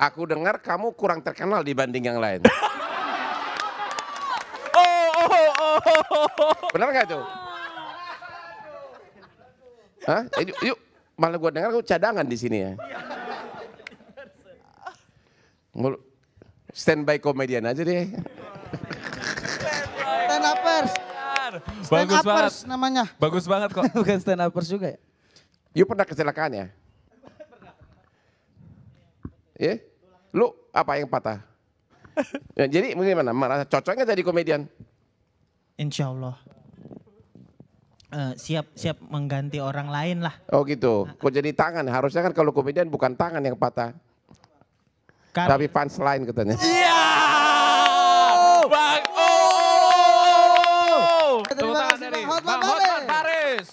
Aku dengar kamu kurang terkenal dibanding yang lain. oh, oh, oh, oh. oh, oh, oh Benar nggak itu? Hah? Eh, yuk, yuk. malah gue dengar kamu cadangan di sini ya. Standby komedian aja deh. Stand upers. Stand Bagus upers banget. namanya. Bagus banget kok. Bukan stand upers juga ya? Yuk pernah kecelakaan ya? Ya? Yeah? Lu apa yang patah? ya, jadi bagaimana? Merasa cocok jadi komedian? Insya Allah. Uh, eh, siap siap mengganti orang lain lah. Oh gitu. Nah, Kok jadi tangan? Harusnya kan kalau komedian bukan tangan yang patah. Kar Tapi lain katanya. Iya. Yeah! Bang. Oh. Tepuk tangan dari Bang Hotman Paris.